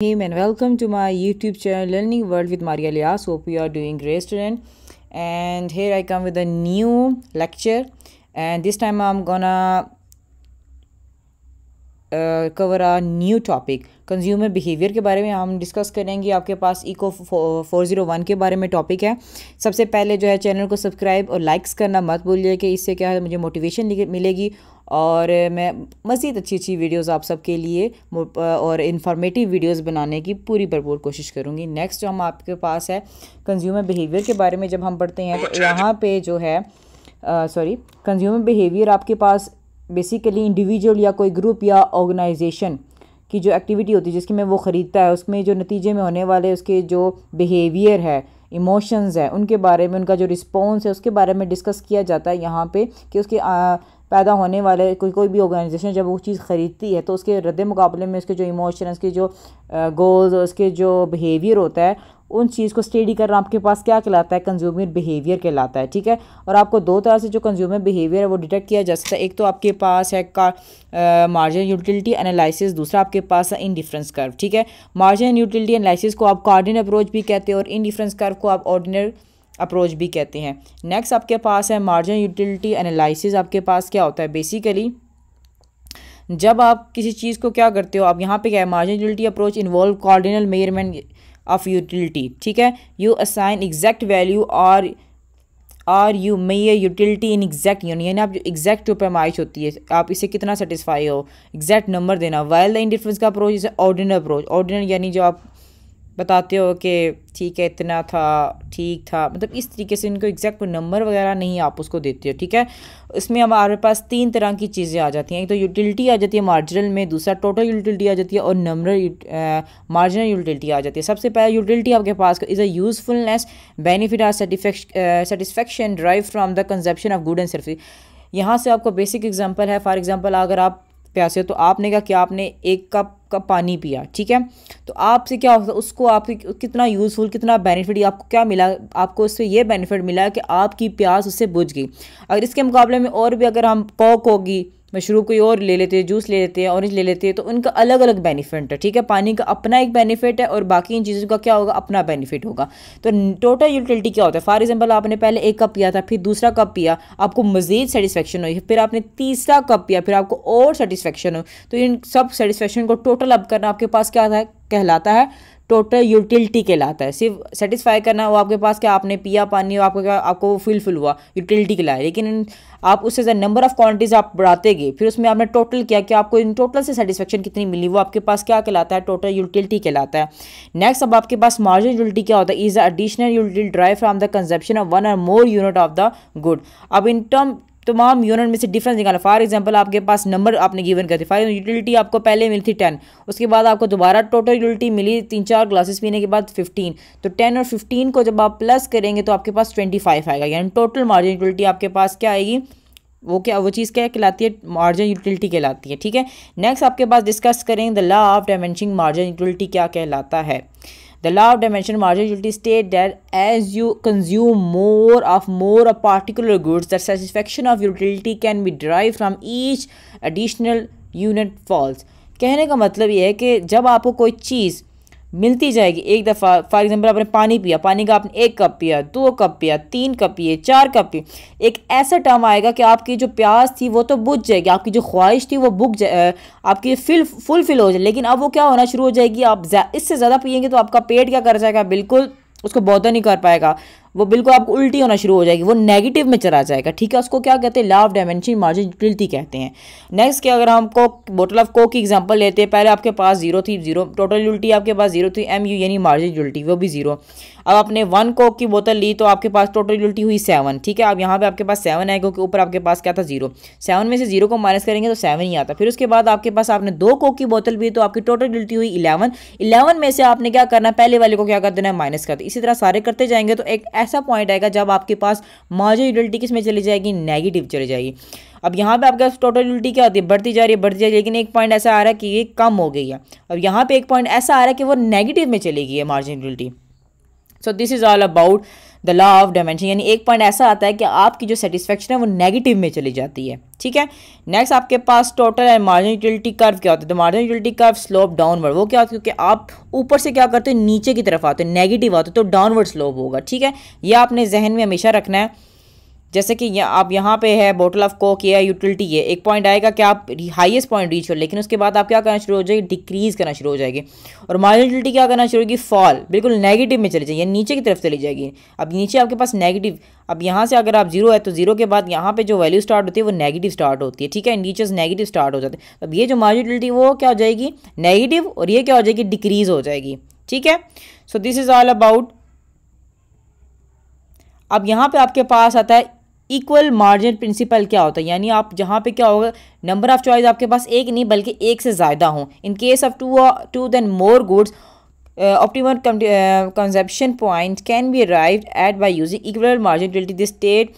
Him and welcome to my YouTube channel Learning World with Maria Lias. Hope you are doing great student. And here I come with a new lecture and this time I'm gonna cover a new topic consumer behaviour के बारे में हम discuss करेंगे आपके पास eco four zero one के बारे में टॉपिक है सबसे पहले जो है चैनल को सब्सक्राइब और लाइक्स करना मत भूलिए कि इससे क्या है मुझे मोटिवेशन मिलेगी और मैं मज़ीद अच्छी अच्छी वीडियोज़ आप सबके लिए और इन्फॉर्मेटिव वीडियोज़ बनाने की पूरी भरपूर कोशिश करूँगी नेक्स्ट जो हम आपके पास है कंज्यूमर बिहेवियर के बारे में जब हम पढ़ते हैं तो यहाँ पर जो है सॉरी कंज्यूमर बिहेवियर आपके पास बेसिकली इंडिविजुअल या कोई ग्रुप या ऑर्गेनाइजेशन की जो एक्टिविटी होती है जिसकी में वो ख़रीदता है उसमें जो नतीजे में होने वाले उसके जो बिहेवियर है इमोशंस है उनके बारे में उनका जो रिस्पॉन्स है उसके बारे में डिस्कस किया जाता है यहाँ पे कि उसके पैदा होने वाले कोई कोई भी ऑर्गेनाइजेशन जब वो चीज़ ख़रीदती है तो उसके रद्द मुकाबले में उसके जो इमोशन उसके जो गोल्स उसके जो बिहेवियर होता है उन चीज़ को स्टडी करना आपके पास क्या कहलाता है कंज्यूमर बिहेवियर कहलाता है ठीक है और आपको दो तरह से जो कंज्यूमर बिहेवियर है वो डिटेक्ट किया जा सकता है एक तो आपके पास है का मार्जिन यूटिलिटी एनालिसिस दूसरा आपके पास है इंडिफरेंस कर्व ठीक है मार्जिन यूटिलिटी एनालिसिस को आप कार्डिन अप्रोच भी कहते हैं और इनडिफरेंस कर्व को आप ऑर्डिनर अप्रोच भी कहते हैं नेक्स्ट आपके पास है मार्जिन यूटिलिटी एनालिसिस आपके पास क्या होता है बेसिकली जब आप किसी चीज़ को क्या करते हो आप यहाँ पे क्या है margin utility approach involve cardinal measurement of utility ठीक है यू असाइन एग्जैक्ट वैल्यू और or you measure utility in exact यूनि यानी आप जो एग्जैक्ट जो पैमाइश होती है आप इसे कितना सेटिस्फाई हो एग्जैक्ट नंबर देना वायल द डिफरेंस का approach is ordinal approach ordinal यानी जो आप बताते हो कि ठीक है इतना था ठीक था मतलब इस तरीके से इनको एग्जैक्ट कोई नंबर वगैरह नहीं आप उसको देते हो ठीक है इसमें हमारे पास तीन तरह की चीज़ें आ जाती हैं एक तो यूटिलिटी आ जाती है मार्जिनल में दूसरा टोटल यूटिलिटी आ जाती है और नंबर मार्जिनल यूटिलिटी आ जाती है सबसे पहले यूटिलिटी आपके पास is a usefulness benefit or satisfaction derive from the consumption of good and service यहाँ से आपको बेसिक एग्जाम्पल है फॉर एग्जाम्पल अगर आप प्यासे तो आपने कहा कि आपने एक कप का पानी पिया ठीक है तो आपसे क्या होता उसको आप कितना यूज़फुल कितना बेनिफिट आपको क्या मिला आपको उससे ये बेनिफिट मिला कि आपकी प्यास उससे बुझ गई अगर इसके मुकाबले में और भी अगर हम कॉक होगी मशरूब कोई और ले लेते हैं जूस ले लेते हैं ऑरेंज ले लेते हैं तो उनका अलग अलग बेनिफिट है ठीक है पानी का अपना एक बेनिफिट है और बाकी इन चीज़ों का क्या होगा अपना बेनिफिट होगा तो टोटल यूटिलिटी क्या होता है फॉर एग्जाम्पल आपने पहले एक कप पिया था फिर दूसरा कप पिया आपको मज़ीद सेटिसफेक्शन हुई फिर आपने तीसरा कप पिया फिर आपको और सेटिस्फेक्शन हो तो इन सब सेटिस्फेक्शन को टोटल अप करना आपके पास क्या था कहलाता है टोटल यूटिलिटी कहलाता है सिर्फ सेटिस्फाई करना वो आपके पास क्या आपने पिया पानी और आपको क्या आपको वो फुल हुआ यूटिलिटी कहलाया लेकिन आप उससे नंबर ऑफ क्वांटिटीज आप बढ़ाते गए फिर उसमें आपने टोटल किया कि आपको इन टोटल से सेटिस्फेक्शन कितनी मिली वो आपके पास क्या कहलाता है टोटल यूटिलिटी कहलाता है नेक्स्ट अब आपके पास मार्जिन यूटिलिटी क्या होता है is a utility derive from the consumption of one और more unit of the good अब इन टर्म तमाम यूनिट में से डिफरेंस निकालना फॉर एग्जाम्पल आपके पास नंबर आपने गिवन करते फॉर यूटिलिटी आपको पहले मिली थी टेन उसके बाद आपको दोबारा टोटल यूटिलिटी मिली तीन चार ग्लासेस पीने के बाद फिफ्टीन तो टेन और फिफ्टीन को जब आप प्लस करेंगे तो आपके पास ट्वेंटी फाइव आएगा यानी टोटल मार्जिन यूटिलिटी आपके पास क्या आएगी वो क्या वो चीज़ क्या कहलाती है मार्जिन यूटिलिटी कहलाती है ठीक है नेक्स्ट आपके पास डिस्कस करेंगे the law of diminishing margin utility क्या कहलाता है The law of dimensional marginal utility states that as you consume more of more of particular goods, the satisfaction of utility can be derived from each additional unit falls. कहने का मतलब ये है कि जब आपको कोई चीज़ मिलती जाएगी एक दफ़ा फॉर एग्जांपल आपने पानी पिया पानी का आपने एक कप पिया दो कप पिया तीन कप पिए चार कप पिए एक ऐसा टर्म आएगा कि आपकी जो प्यास थी वो तो बुझ जाएगी आपकी जो ख्वाहिश थी वो बुक आपकी फिल फुलफिल हो जाए लेकिन अब वो क्या होना शुरू हो जाएगी आप इससे ज़्यादा पियेंगे तो आपका पेट क्या कर जाएगा बिल्कुल उसको बौदा नहीं कर पाएगा वो बिल्कुल आपको उल्टी होना शुरू हो जाएगी वो नेगेटिव में चला जाएगा ठीक है उसको क्या कहते हैं लाफ डायमेंशन मार्जिन मार्जिनिटी कहते हैं नेक्स्ट के अगर हम कोक बोटल ऑफ कोक की एग्जांपल लेते हैं पहले आपके पास जीरो थी जीरो टोटल उल्टी आपके पास जीरो थी एम यू यानी मार्जिन उल्टी वो भी जीरो अब आपने वन कोक की बोतल ली तो आपके पास टोटल उल्टी हुई सेवन ठीक है अब यहाँ पर आपके पास सेवन है क्योंकि ऊपर आपके पास क्या था जीरो सेवन में से जीरो को माइनस करेंगे तो सेवन ही आता फिर उसके बाद आपके पास आपने दो कोक की बोतल भी तो आपकी टोटल उल्टी हुई इलेवन इलेवन में से आपने क्या करना पहले वाले को क्या कर देना है माइनस कर इसी तरह सारे करते जाएंगे तो एक ऐसा पॉइंट आएगा जब आपके पास मार्जिन यूटिलिटी किस में चली जाएगी नेगेटिव चली जाएगी अब यहाँ पे आपके पास टोटल यूटिलिटी क्या होती है बढ़ती जा रही है बढ़ती जा रही है लेकिन एक पॉइंट ऐसा आ रहा है कि ये कम हो गई है अब यहाँ पे एक पॉइंट ऐसा आ रहा है कि वो नेगेटिव में चलेगी है margin utility so this is all about the law of dimension यानी एक पॉइंट ऐसा आता है कि आपकी जो सेटिस्फेक्शन है वो नेगेटिव में चली जाती है ठीक है नेक्स्ट आपके पास total and margin utility curve क्या होता है तो margin utility curve slope downward वो क्या होता है क्योंकि आप ऊपर से क्या करते हो नीचे की तरफ आते हो नेगेटिव आते हो तो डाउनवर्ड स्लोप होगा ठीक है ये आपने जहन में हमेशा रखना है जैसे कि यह, आप यहाँ पे है बोटल ऑफ कोक या यूटिलिटी ये एक पॉइंट आएगा कि आप हाईएस्ट पॉइंट रीच हो लेकिन उसके बाद आप क्या करना शुरू हो जाएगी डिक्रीज़ करना शुरू हो जाएगी और मार्जिन यूटिलिटी क्या करना शुरू होगी फॉल बिल्कुल नेगेटिव में चली जाएगी नीचे की तरफ चली जाएगी अब नीचे आपके पास नेगेटिव अब यहाँ से अगर आप जीरो है तो जीरो के बाद यहाँ पे जो वैल्यू स्टार्ट होती है वो नेगेटिव स्टार्ट होती है ठीक है नीचे नेगेटिव स्टार्ट हो जाते है अब ये जो मार्जिन यूटिलिटी वो क्या हो जाएगी नेगेटिव और ये क्या हो जाएगी डिक्रीज़ हो जाएगी ठीक है so this is all about अब यहाँ पे आपके पास आता है इक्वल मार्जिन प्रिंसिपल क्या होता है यानी आप जहाँ पे क्या होगा नंबर ऑफ चॉइस आपके पास एक नहीं बल्कि एक से ज़्यादा हों in case of two two then more goods optimum consumption point can be arrive at by using equal margin टिल्टी this state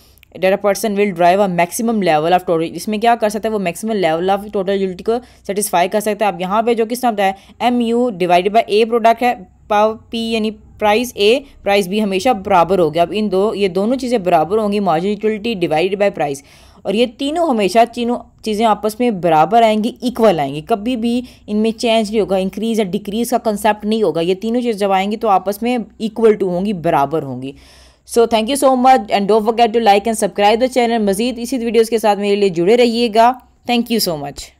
a person will derive a maximum level of total इसमें क्या कर सकता है वो मैक्सिमम लेवल ऑफ टोटल यूनिटी को satisfy कर सकता है अब यहाँ पे जो किस नाम है M U divided by A product है पाव पी यानी प्राइस ए प्राइस बी हमेशा बराबर हो गया अब इन दो ये दोनों चीज़ें बराबर होंगी margin equality divided by price और ये तीनों हमेशा तीनों चीज़ें आपस में बराबर आएंगी इक्वल आएंगी कभी भी इनमें चेंज नहीं होगा इंक्रीज या डिक्रीज का कंसेप्ट नहीं होगा ये तीनों चीज़ जब आएंगी तो आपस में इक्वल टू होंगी बराबर होंगी so thank you so much and don't forget to like and subscribe the channel मजीद इसी वीडियोज़ के साथ मेरे लिए जुड़े रहिएगा थैंक यू सो मच